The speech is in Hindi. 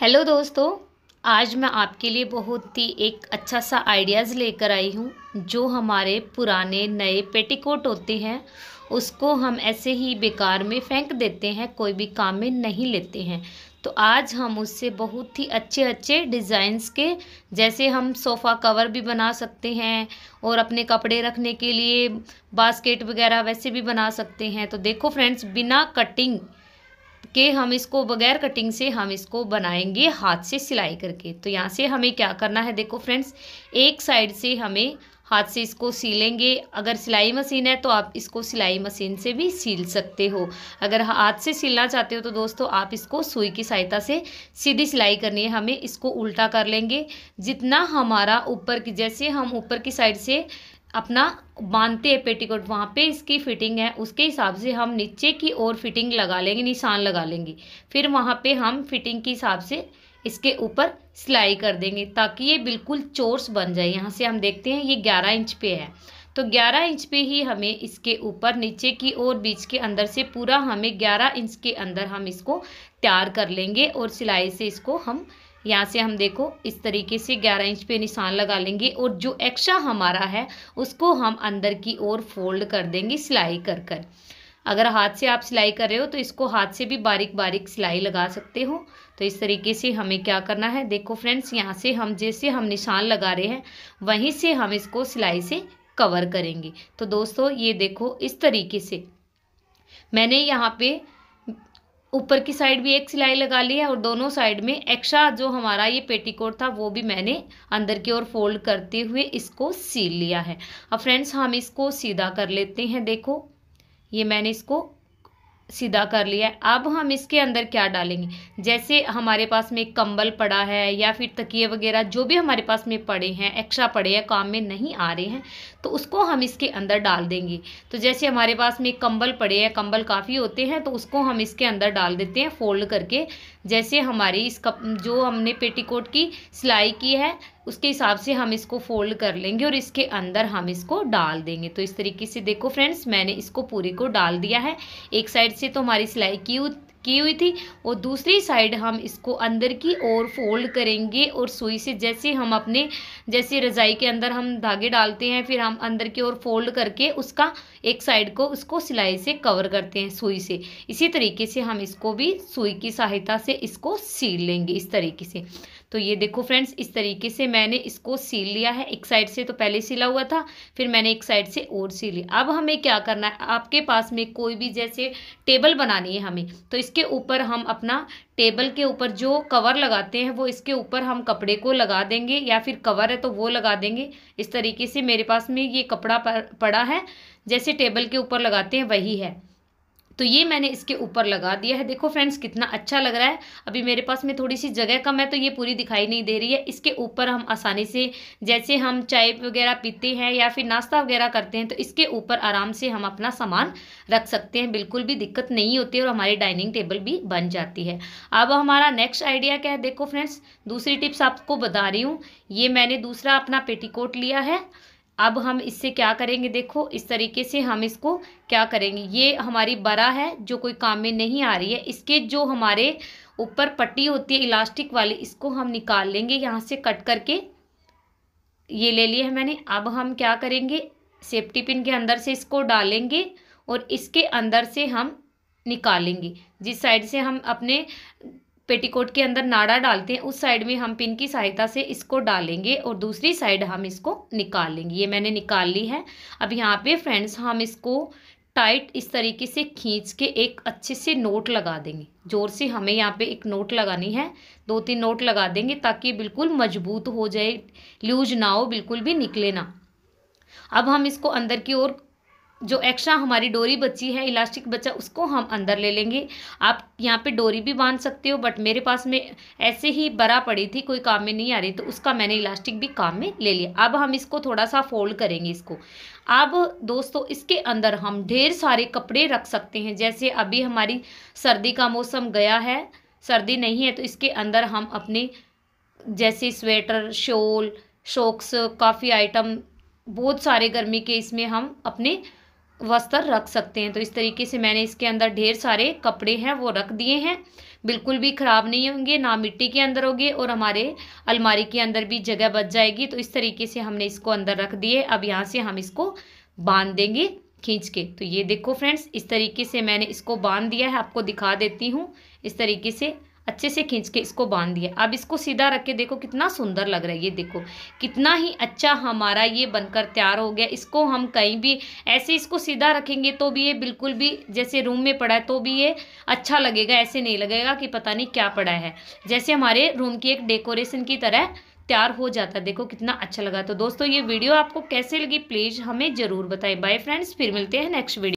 हेलो दोस्तों आज मैं आपके लिए बहुत ही एक अच्छा सा आइडियाज़ लेकर आई हूँ जो हमारे पुराने नए पेटीकोट होते हैं उसको हम ऐसे ही बेकार में फेंक देते हैं कोई भी काम में नहीं लेते हैं तो आज हम उससे बहुत ही अच्छे अच्छे डिज़ाइंस के जैसे हम सोफ़ा कवर भी बना सकते हैं और अपने कपड़े रखने के लिए बास्केट वगैरह वैसे भी बना सकते हैं तो देखो फ्रेंड्स बिना कटिंग कि हम इसको बगैर कटिंग से हम इसको बनाएंगे हाथ से सिलाई करके तो यहाँ से हमें क्या करना है देखो फ्रेंड्स एक साइड से हमें हाथ से इसको लेंगे अगर सिलाई मशीन है तो आप इसको सिलाई मशीन से भी सील सकते हो अगर हाथ से सिलना चाहते हो तो दोस्तों आप इसको सुई की सहायता से सीधी सिलाई करनी है हमें इसको उल्टा कर लेंगे जितना हमारा ऊपर की जैसे हम ऊपर की साइड से अपना बांधते हैं पेटीकोट वहाँ पे इसकी फिटिंग है उसके हिसाब से हम नीचे की ओर फिटिंग लगा लेंगे निशान लगा लेंगे फिर वहाँ पे हम फिटिंग के हिसाब से इसके ऊपर सिलाई कर देंगे ताकि ये बिल्कुल चोर्स बन जाए यहाँ से हम देखते हैं ये ग्यारह इंच पे है तो 11 इंच पे ही हमें इसके ऊपर नीचे की ओर बीच के अंदर से पूरा हमें ग्यारह इंच के अंदर हम इसको तैयार कर लेंगे और सिलाई से इसको हम यहाँ से हम देखो इस तरीके से ग्यारह इंच पे निशान लगा लेंगे और जो एक्स्ट्रा हमारा है उसको हम अंदर की ओर फोल्ड कर देंगे सिलाई कर कर अगर हाथ से आप सिलाई कर रहे हो तो इसको हाथ से भी बारीक बारीक सिलाई लगा सकते हो तो इस तरीके से हमें क्या करना है देखो फ्रेंड्स यहाँ से हम जैसे हम निशान लगा रहे हैं वहीं से हम इसको सिलाई से कवर करेंगे तो दोस्तों ये देखो इस तरीके से मैंने यहाँ पे ऊपर की साइड भी एक सिलाई लगा ली है और दोनों साइड में एक्स्ट्रा जो हमारा ये पेटीकोट था वो भी मैंने अंदर की ओर फोल्ड करते हुए इसको सील लिया है अब फ्रेंड्स हम इसको सीधा कर लेते हैं देखो ये मैंने इसको सीधा कर लिया है अब हम इसके अंदर क्या डालेंगे जैसे हमारे पास में कंबल पड़ा है या फिर तकिए वगैरह जो भी हमारे पास में पड़े हैं एक्स्ट्रा पड़े हैं काम में नहीं आ रहे हैं तो उसको हम इसके अंदर डाल देंगे तो जैसे हमारे पास में कंबल पड़े हैं कंबल काफ़ी होते हैं तो उसको हम इसके अंदर डाल देते हैं फोल्ड करके जैसे हमारी इस कप जो हमने पेटीकोट की सिलाई की है उसके हिसाब से हम इसको फोल्ड कर लेंगे और इसके अंदर हम इसको डाल देंगे तो इस तरीके से देखो फ्रेंड्स मैंने इसको पूरी को डाल दिया है एक साइड से तो हमारी सिलाई की की हुई थी और दूसरी साइड हम इसको अंदर की ओर फोल्ड करेंगे और सुई से जैसे हम अपने जैसे रजाई के अंदर हम धागे डालते हैं फिर हम अंदर की ओर फोल्ड करके उसका एक साइड को उसको सिलाई से कवर करते हैं सुई से इसी तरीके से हम इसको भी सुई की सहायता से इसको सील लेंगे इस तरीके से तो ये देखो फ्रेंड्स इस तरीके से मैंने इसको सील लिया है एक साइड से तो पहले सिला हुआ था फिर मैंने एक साइड से और सी लिया अब हमें क्या करना है आपके पास में कोई भी जैसे टेबल बनानी है हमें तो इसके ऊपर हम अपना टेबल के ऊपर जो कवर लगाते हैं वो इसके ऊपर हम कपड़े को लगा देंगे या फिर कवर है तो वो लगा देंगे इस तरीके से मेरे पास में ये कपड़ा पड़ा है जैसे टेबल के ऊपर लगाते हैं वही है तो ये मैंने इसके ऊपर लगा दिया है देखो फ्रेंड्स कितना अच्छा लग रहा है अभी मेरे पास में थोड़ी सी जगह कम है तो ये पूरी दिखाई नहीं दे रही है इसके ऊपर हम आसानी से जैसे हम चाय वगैरह पीते हैं या फिर नाश्ता वगैरह करते हैं तो इसके ऊपर आराम से हम अपना सामान रख सकते हैं बिल्कुल भी दिक्कत नहीं होती और हमारी डाइनिंग टेबल भी बन जाती है अब हमारा नेक्स्ट आइडिया क्या है देखो फ्रेंड्स दूसरी टिप्स आपको बता रही हूँ ये मैंने दूसरा अपना पेटीकोट लिया है अब हम इससे क्या करेंगे देखो इस तरीके से हम इसको क्या करेंगे ये हमारी बरा है जो कोई काम में नहीं आ रही है इसके जो हमारे ऊपर पट्टी होती है इलास्टिक वाली इसको हम निकाल लेंगे यहाँ से कट करके ये ले लिया है मैंने अब हम क्या करेंगे सेफ्टी पिन के अंदर से इसको डालेंगे और इसके अंदर से हम निकालेंगे जिस साइड से हम अपने पेटीकोट के अंदर नाड़ा डालते हैं उस साइड में हम पिन की सहायता से इसको डालेंगे और दूसरी साइड हम इसको निकाल लेंगे ये मैंने निकाल ली है अब यहाँ पे फ्रेंड्स हम इसको टाइट इस तरीके से खींच के एक अच्छे से नोट लगा देंगे जोर से हमें यहाँ पे एक नोट लगानी है दो तीन नोट लगा देंगे ताकि बिल्कुल मजबूत हो जाए लूज ना हो बिल्कुल भी निकले ना अब हम इसको अंदर की ओर जो एक्स्ट्रा हमारी डोरी बची है इलास्टिक बचा उसको हम अंदर ले लेंगे आप यहाँ पे डोरी भी बांध सकते हो बट मेरे पास में ऐसे ही बरा पड़ी थी कोई काम में नहीं आ रही तो उसका मैंने इलास्टिक भी काम में ले लिया अब हम इसको थोड़ा सा फोल्ड करेंगे इसको अब दोस्तों इसके अंदर हम ढेर सारे कपड़े रख सकते हैं जैसे अभी हमारी सर्दी का मौसम गया है सर्दी नहीं है तो इसके अंदर हम अपने जैसे स्वेटर शोल शॉक्स काफ़ी आइटम बहुत सारे गर्मी के इसमें हम अपने वस्त्र रख सकते हैं तो इस तरीके से मैंने इसके अंदर ढेर सारे कपड़े हैं वो रख दिए हैं बिल्कुल भी ख़राब नहीं होंगे ना मिट्टी के अंदर होंगे और हमारे अलमारी के अंदर भी जगह बच जाएगी तो इस तरीके से हमने इसको अंदर रख दिए अब यहाँ से हम इसको बांध देंगे खींच के तो ये देखो फ्रेंड्स इस तरीके से मैंने इसको बांध दिया है आपको दिखा देती हूँ इस तरीके से अच्छे से खींच के इसको बांध दिया अब इसको सीधा रख के देखो कितना सुंदर लग रहा है ये देखो कितना ही अच्छा हमारा ये बनकर तैयार हो गया इसको हम कहीं भी ऐसे इसको सीधा रखेंगे तो भी ये बिल्कुल भी जैसे रूम में पड़ा है तो भी ये अच्छा लगेगा ऐसे नहीं लगेगा कि पता नहीं क्या पड़ा है जैसे हमारे रूम की एक डेकोरेशन की तरह तैयार हो जाता है देखो कितना अच्छा लगा तो दोस्तों ये वीडियो आपको कैसे लगी प्लीज़ हमें ज़रूर बताएं बाय फ्रेंड्स फिर मिलते हैं नेक्स्ट वीडियो